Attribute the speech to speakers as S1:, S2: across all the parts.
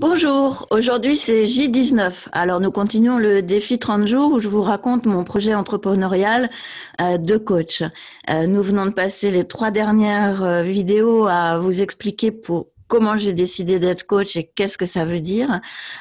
S1: Bonjour, aujourd'hui c'est J19. Alors nous continuons le défi 30 jours où je vous raconte mon projet entrepreneurial euh, de coach. Euh, nous venons de passer les trois dernières euh, vidéos à vous expliquer pour comment j'ai décidé d'être coach et qu'est-ce que ça veut dire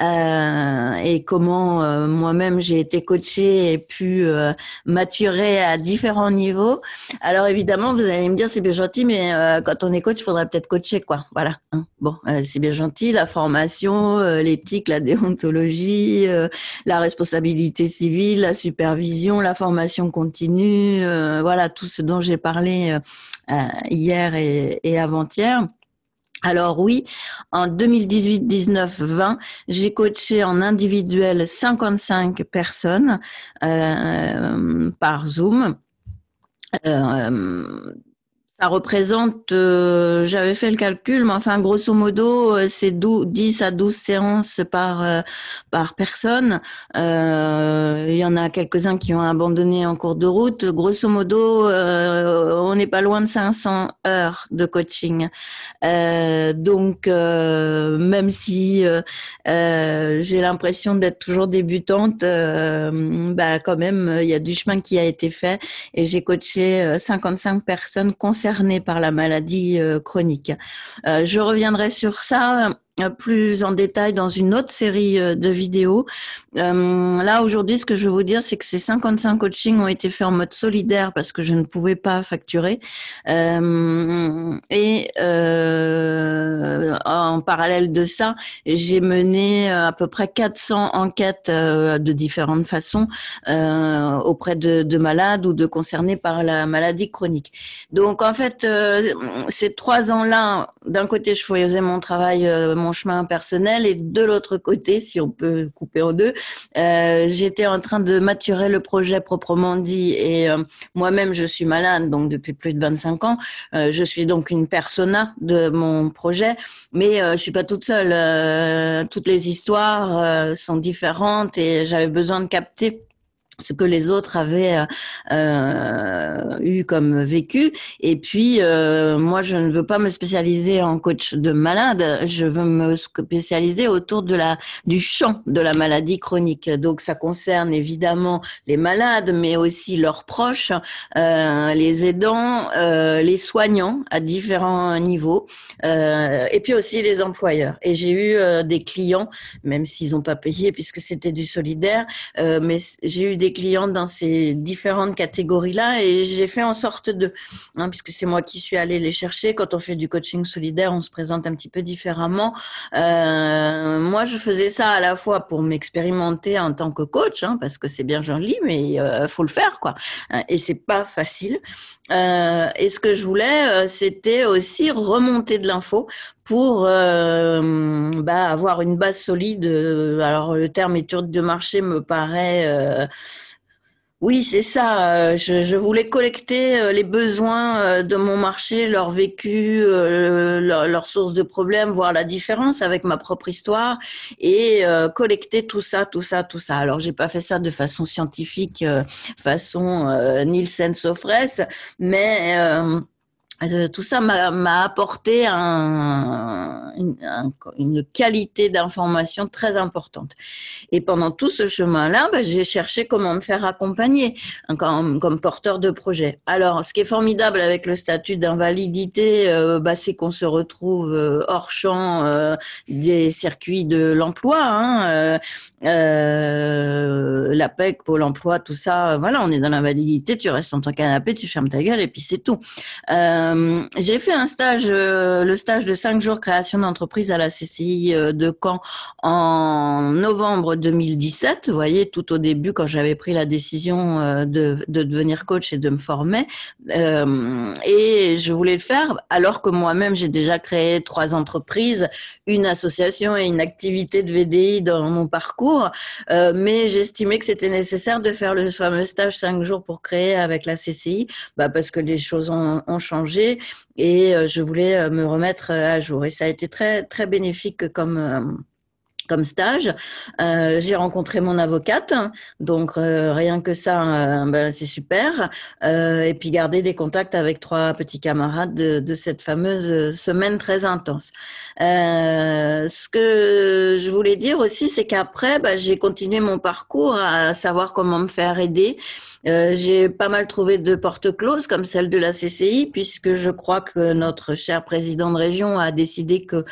S1: euh, et comment euh, moi-même j'ai été coachée et pu euh, maturer à différents niveaux. Alors évidemment, vous allez me dire c'est bien gentil, mais quand on est coach, il faudrait peut-être coacher quoi. Voilà. Hein. bon, c'est bien gentil la formation, l'éthique, la déontologie, la responsabilité civile, la supervision, la formation continue, voilà tout ce dont j'ai parlé hier et avant-hier. Alors oui, en 2018, 19, 20, j'ai coaché en individuel 55 personnes euh, par Zoom. Euh, ça représente, euh, j'avais fait le calcul, mais enfin, grosso modo, euh, c'est 10 à 12 séances par, euh, par personne. Il y en a quelques-uns qui ont abandonné en cours de route. Grosso modo, on n'est pas loin de 500 heures de coaching. donc, même si j'ai l'impression d'être toujours débutante, bah, quand même, il y a du chemin qui a été fait et j'ai coaché 55 personnes concernées par la maladie euh, chronique. Euh, je reviendrai sur ça euh, plus en détail dans une autre série euh, de vidéos. Euh, là, aujourd'hui, ce que je veux vous dire, c'est que ces 55 coachings ont été faits en mode solidaire parce que je ne pouvais pas facturer. et en parallèle de ça, j'ai mené à peu près 400 enquêtes de différentes façons auprès de, malades ou de concernés par la maladie chronique. Donc, en fait, ces trois ans-là, d'un côté, je faisais mon travail, chemin personnel et de l'autre côté, si on peut couper en deux, euh, j'étais en train de maturer le projet proprement dit et euh, moi-même je suis malade donc depuis plus de 25 ans, euh, je suis donc une persona de mon projet, mais je suis pas toute seule. toutes les histoires sont différentes et j'avais besoin de capter ce que les autres avaient euh, euh, eu comme vécu. Et puis, euh, moi, je ne veux pas me spécialiser en coach de malade. Je veux me spécialiser autour de la du champ de la maladie chronique. Donc, ça concerne évidemment les malades, mais aussi leurs proches, euh, les aidants, euh, les soignants à différents niveaux, euh, et puis aussi les employeurs. Et j'ai eu des clients, même s'ils n'ont pas payé puisque c'était du solidaire, mais j'ai eu des clients clientes dans ces différentes catégories-là et j'ai fait en sorte de, hein, puisque c'est moi qui suis allée les chercher, quand on fait du coaching solidaire, on se présente un petit peu différemment. Euh, moi, je faisais ça à la fois pour m'expérimenter en tant que coach, hein, parce que c'est bien joli, mais il euh, faut le faire, quoi. Hein, et c'est pas facile. Euh, et ce que je voulais, c'était aussi remonter de l'info pour euh, bah, avoir une base solide. Euh, alors le terme étude de marché me paraît... Euh, oui, c'est ça. Je, voulais collecter les besoins de mon marché, leur vécu, leur, sources source de problèmes, voir la différence avec ma propre histoire et collecter tout ça, tout ça, tout ça. Alors, j'ai pas fait ça de façon scientifique, façon Nielsen Sofres, mais euh, tout ça m'a apporté un, une, qualité d'information très importante. Et pendant tout ce chemin-là, bah, j'ai cherché comment me faire accompagner hein, comme, porteur de projet. Alors, ce qui est formidable avec le statut d'invalidité, euh, bah, c'est qu'on se retrouve euh, hors champ des circuits de l'emploi. Hein, L'APEC, Pôle emploi, tout ça, voilà, on est dans l'invalidité, tu restes dans ton canapé, tu fermes ta gueule et puis c'est tout. Euh, j'ai fait un stage, euh, le stage de 5 jours création d'entreprise à la CCI euh, de Caen en novembre 2017. Vous voyez, tout au début, quand j'avais pris la décision de, devenir coach et de me former. et je voulais le faire alors que moi-même, j'ai déjà créé trois entreprises, une association et une activité de VDI dans mon parcours. mais j'estimais que c'était nécessaire de faire le fameux stage 5 jours pour créer avec la CCI, bah, parce que les choses ont changé et euh, je voulais euh, me remettre euh, à jour. Et ça a été très, très bénéfique comme, comme stage. Euh, j'ai rencontré mon avocate, donc euh, rien que ça, euh, ben, c'est super. et puis garder des contacts avec trois petits camarades de, cette fameuse semaine très intense. ce que je voulais dire aussi, c'est qu'après, ben, j'ai continué mon parcours à savoir comment me faire aider. j'ai pas mal trouvé de portes closes comme celle de la CCI, puisque je crois que notre cher président de région a décidé que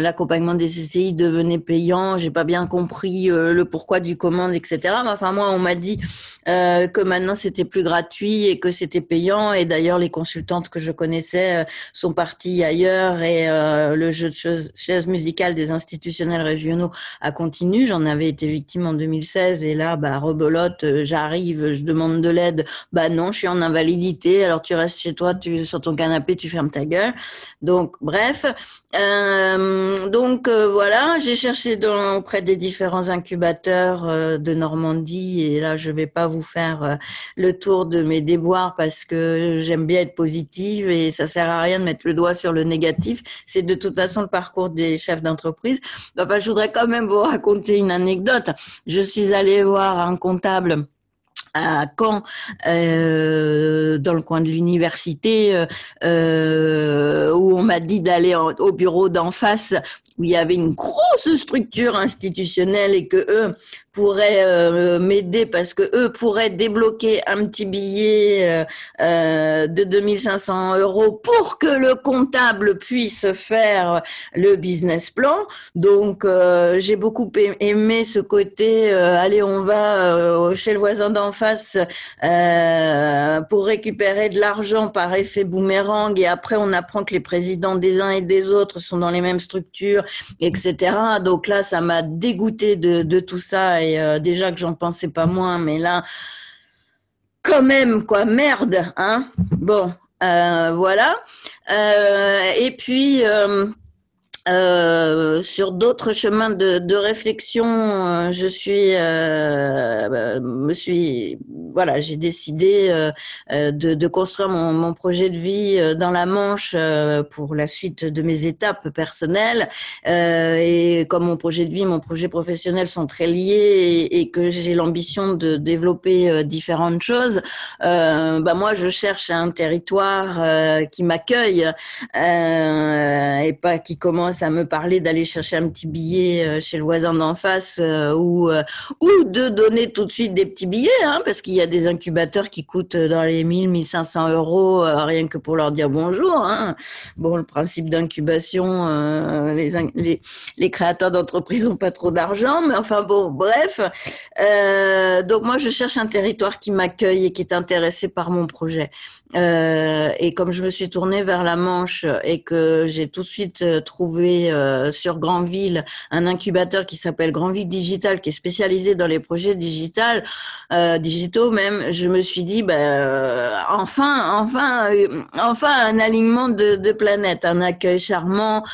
S1: l'accompagnement des CCI devenait payant. J'ai pas bien compris euh, le pourquoi du commande, etc. Enfin, moi, on m'a dit euh, que maintenant c'était plus gratuit et que c'était payant. Et d'ailleurs, les consultantes que je connaissais euh, sont parties ailleurs et le jeu de chaise, musicales musicale des institutionnels régionaux a continué. J'en avais été victime en 2016 et là, bah, rebelote, j'arrive, je demande de l'aide. Bah non, je suis en invalidité. Alors tu restes chez toi, tu sur ton canapé, tu fermes ta gueule. Donc bref, euh, donc euh, voilà, j'ai cherché auprès des différents incubateurs euh, de Normandie et là je ne vais pas vous faire le tour de mes déboires parce que j'aime bien être positive et ça sert à rien de mettre le doigt sur le négatif. C'est de toute façon le parcours des chefs d'entreprise. Enfin, je voudrais quand même vous raconter une anecdote. Je suis allée voir un comptable à Caen, euh, dans le coin de l'université, euh, euh, où on m'a dit d'aller au bureau d'en face, où il y avait une grosse structure institutionnelle et que eux pourraient euh, m'aider parce que eux pourraient débloquer un petit billet euh, euh, de 2500 euros pour que le comptable puisse faire le business plan. Donc j'ai beaucoup aimé ce côté, allez on va chez le voisin d'en face pour récupérer de l'argent par effet boomerang et après on apprend que les présidents des uns et des autres sont dans les mêmes structures, etc. Donc là ça m'a dégoûté de, de tout ça euh, déjà que j'en pensais pas moins, mais là, quand même, quoi, merde, hein. Bon, euh, voilà. Euh, et puis, euh, sur d'autres chemins de, réflexion, euh, je suis, euh, me suis, voilà, j'ai décidé de, construire mon, projet de vie dans la Manche pour la suite de mes étapes personnelles. et comme mon projet de vie, mon projet professionnel sont très liés et, que j'ai l'ambition de développer différentes choses, bah moi, je cherche un territoire qui m'accueille et pas qui commence ça me parlait d'aller chercher un petit billet euh, chez le voisin d'en face euh, ou, euh, ou de donner tout de suite des petits billets, hein, parce qu'il y a des incubateurs qui coûtent dans les 1000, 1500 euros rien que pour leur dire bonjour. Hein. Bon, le principe d'incubation, les, les, les, créateurs d'entreprises n'ont pas trop d'argent, mais enfin bon, bref. donc moi, je cherche un territoire qui m'accueille et qui est intéressé par mon projet. et comme je me suis tournée vers la Manche et que j'ai tout de suite trouvé euh, sur Grandville un incubateur qui s'appelle Grandville Digital, qui est spécialisé dans les projets digital, euh, digitaux. Même, je me suis dit, ben, euh, enfin, enfin, enfin, un alignement de, de planètes, un accueil charmant,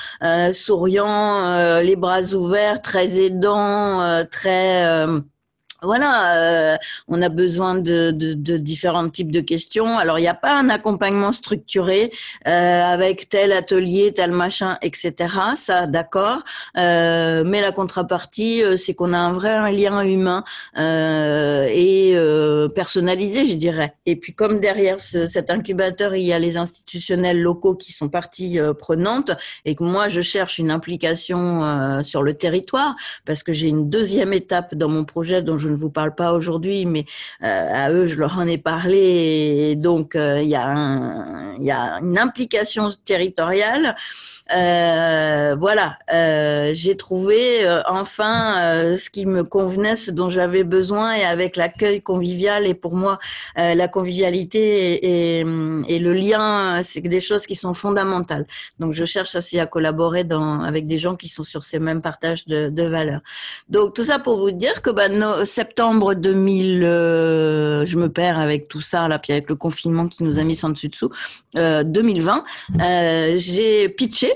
S1: souriant, les bras ouverts, très aidant, très voilà, euh, on a besoin de, de, de, différents types de questions. Alors, il n'y a pas un accompagnement structuré euh, avec tel atelier, tel machin, etc. Ça, d'accord. Euh, mais la contrepartie, euh, c'est qu'on a un vrai lien humain euh, et personnalisé, je dirais. Et puis, comme derrière ce, cet incubateur, il y a les institutionnels locaux qui sont partie prenantes, et que moi, je cherche une implication sur le territoire parce que j'ai une deuxième étape dans mon projet dont je je ne vous parle pas aujourd'hui, mais euh, à eux, je leur en ai parlé. Et donc, euh, il y, a une implication territoriale. Euh, voilà, j'ai trouvé enfin ce qui me convenait, ce dont j'avais besoin, et avec l'accueil convivial. Et pour moi, la convivialité et, le lien, c'est des choses qui sont fondamentales. Donc, je cherche aussi à collaborer dans, avec des gens qui sont sur ces mêmes partages de, valeurs. Donc, tout ça pour vous dire que bah, nos, septembre 2000, euh, je me perds avec tout ça là, puis avec le confinement qui nous a mis sans dessus dessous, euh, 2020, euh, j'ai pitché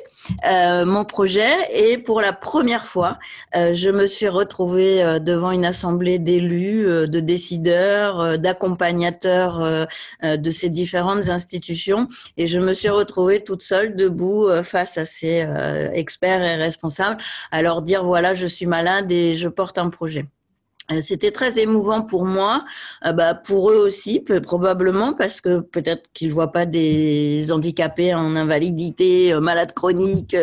S1: euh, mon projet et pour la première fois, euh, je me suis retrouvée devant une assemblée d'élus, de décideurs, d'accompagnateurs de ces différentes institutions et je me suis retrouvée toute seule debout face à ces experts et responsables à leur dire voilà je suis malade et je porte un projet. Euh, c'était très émouvant pour moi, euh, bah, pour eux aussi probablement, parce que peut-être qu'ils voient pas des handicapés en invalidité, euh, malades chroniques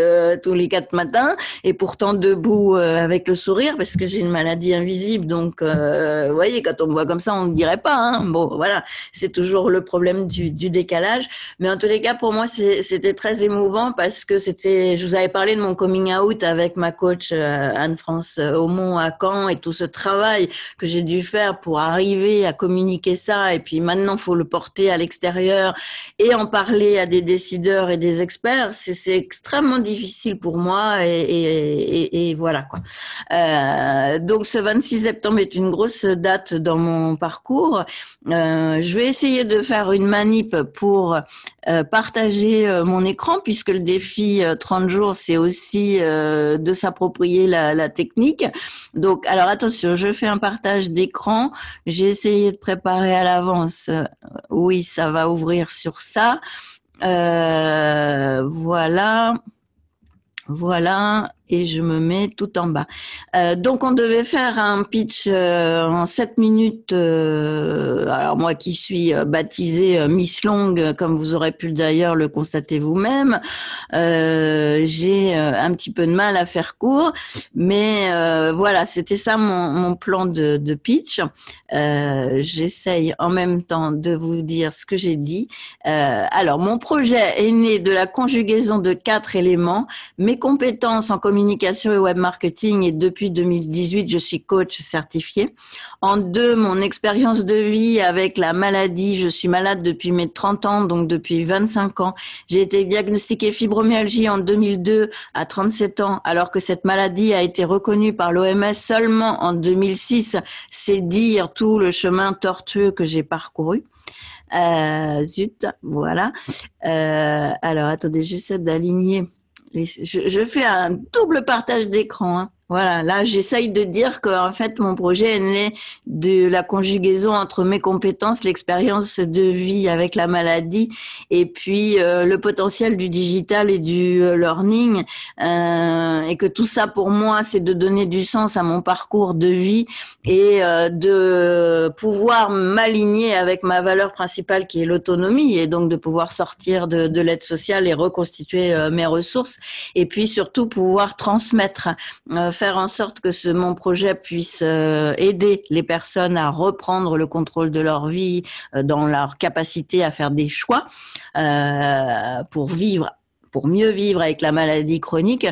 S1: tous les quatre matins, et pourtant debout avec le sourire, parce que j'ai une maladie invisible. Donc, vous voyez, quand on me voit comme ça, on ne dirait pas. Hein. Bon, voilà, c'est toujours le problème du, du, décalage. Mais en tous les cas, pour moi, c'était très émouvant parce que c'était. Je vous avais parlé de mon coming out avec ma coach Anne-France Aumont à Caen et tout ce travail que j'ai dû faire pour arriver à communiquer ça, et puis maintenant faut le porter à l'extérieur et en parler à des décideurs et des experts, c'est extrêmement difficile pour moi, et, voilà quoi. Euh, donc ce 26 septembre est une grosse date dans mon parcours. Euh, je vais essayer de faire une manip pour euh, partager mon écran, puisque le défi 30 jours, c'est aussi de s'approprier la, la technique. Donc, alors attention, je fais un partage d'écran, j'ai essayé de préparer à l'avance. Euh, oui, ça va ouvrir sur ça. Euh, voilà. Voilà et je me mets tout en bas. Euh, donc on devait faire un pitch euh, en 7 minutes. Euh, alors moi qui suis baptisée Miss Long, comme vous aurez pu d'ailleurs le constater vous-même, j'ai un petit peu de mal à faire court, mais voilà, c'était ça mon, plan de, de pitch. J'essaye en même temps de vous dire ce que j'ai dit. alors mon projet est né de la conjugaison de quatre éléments, mes compétences en communication communication et web marketing et depuis 2018, je suis coach certifié. En deux, mon expérience de vie avec la maladie. Je suis malade depuis mes 30 ans, donc depuis 25 ans. J'ai été diagnostiquée fibromyalgie en 2002 à 37 ans, alors que cette maladie a été reconnue par l'OMS seulement en 2006. C'est dire tout le chemin tortueux que j'ai parcouru. Euh, zut, voilà. Euh, alors, attendez, j'essaie d'aligner je, je, fais un double partage d'écran. Hein. Voilà, là j'essaye de dire que en fait mon projet est né de la conjugaison entre mes compétences, l'expérience de vie avec la maladie et puis euh, le potentiel du digital et du euh, learning euh, et que tout ça pour moi c'est de donner du sens à mon parcours de vie et de pouvoir m'aligner avec ma valeur principale qui est l'autonomie et donc de pouvoir sortir de, de l'aide sociale et reconstituer mes ressources et puis surtout pouvoir transmettre faire en sorte que ce, mon projet puisse euh, aider les personnes à reprendre le contrôle de leur vie euh, dans leur capacité à faire des choix euh, pour vivre pour mieux vivre avec la maladie chronique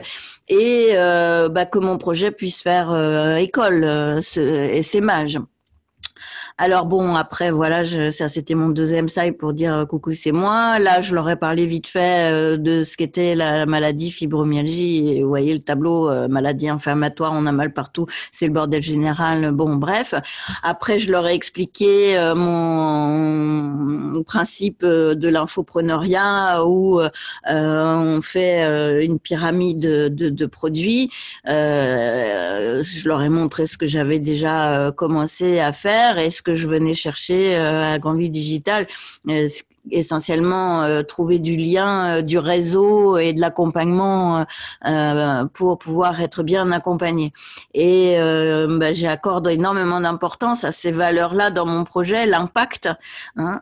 S1: et bah, que mon projet puisse faire école et ses mages. Alors bon, après voilà, je, ça c'était mon deuxième side pour dire euh, coucou, c'est moi. Là, je leur ai parlé vite fait euh, de ce qu'était la maladie fibromyalgie. vous voyez le tableau, euh, maladie inflammatoire, on a mal partout, c'est le bordel général. Bon, bref. Après, je leur ai expliqué mon principe de l'infopreneuriat où on fait une pyramide de, produits. Euh, je leur ai montré ce que j'avais déjà euh, commencé à faire et ce que je venais chercher euh, à Grandville Digital. Euh, essentiellement euh, trouver du lien, euh, du réseau et de l'accompagnement euh, pour pouvoir être bien accompagné. Et bah, j'accorde énormément d'importance à ces valeurs-là dans mon projet, l'impact, hein,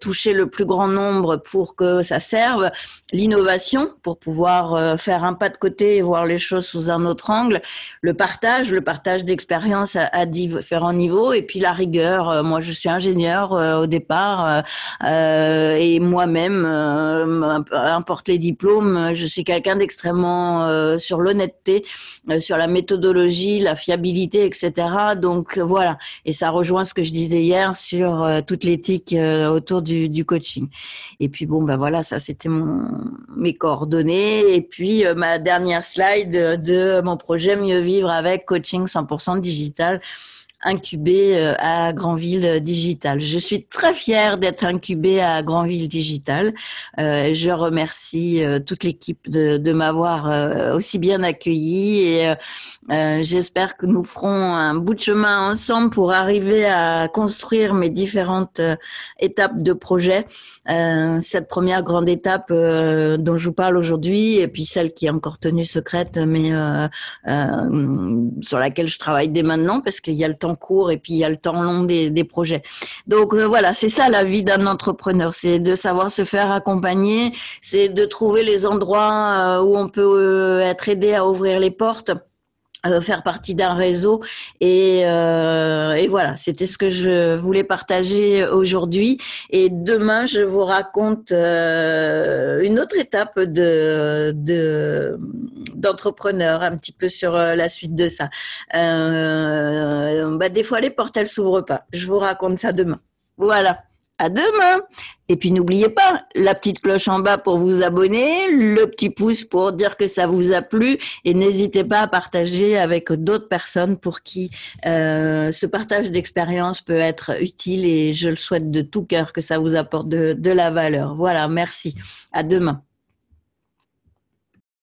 S1: toucher le plus grand nombre pour que ça serve, l'innovation pour pouvoir faire un pas de côté et voir les choses sous un autre angle, le partage, le partage d'expériences à, différents niveaux, et puis la rigueur. Moi, je suis ingénieur au départ. Euh, et moi-même, euh, importe les diplômes, je suis quelqu'un d'extrêmement euh, sur l'honnêteté, sur la méthodologie, la fiabilité, etc. Donc voilà, et ça rejoint ce que je disais hier sur toute l'éthique autour du, coaching. Et puis bon, ben voilà, ça c'était mes coordonnées. Et puis ma dernière slide de mon projet Mieux vivre avec coaching 100% digital incubée euh, à Grandville Digital. Je suis très fière d'être incubée à Grandville Digital. Euh, je remercie euh, toute l'équipe de, de m'avoir aussi bien accueillie et j'espère que nous ferons un bout de chemin ensemble pour arriver à construire mes différentes étapes de projet. cette première grande étape dont je vous parle aujourd'hui et puis celle qui est encore tenue secrète mais sur laquelle je travaille dès maintenant parce qu'il y a le temps cours et puis il y a le temps long des, projets. Donc euh, voilà, c'est ça la vie d'un entrepreneur, c'est de savoir se faire accompagner, c'est de trouver les endroits euh, où on peut euh, être aidé à ouvrir les portes faire partie d'un réseau. Et, euh, et voilà, c'était ce que je voulais partager aujourd'hui. Et demain, je vous raconte euh, une autre étape de, de d'entrepreneur, un petit peu sur euh, la suite de ça. Euh, bah, des fois, les portes, elles s'ouvrent pas. Je vous raconte ça demain. Voilà à demain. Et puis n'oubliez pas la petite cloche en bas pour vous abonner, le petit pouce pour dire que ça vous a plu et n'hésitez pas à partager avec d'autres personnes pour qui euh, ce partage d'expérience peut être utile et je le souhaite de tout cœur que ça vous apporte de, de la valeur. Voilà, merci. À demain.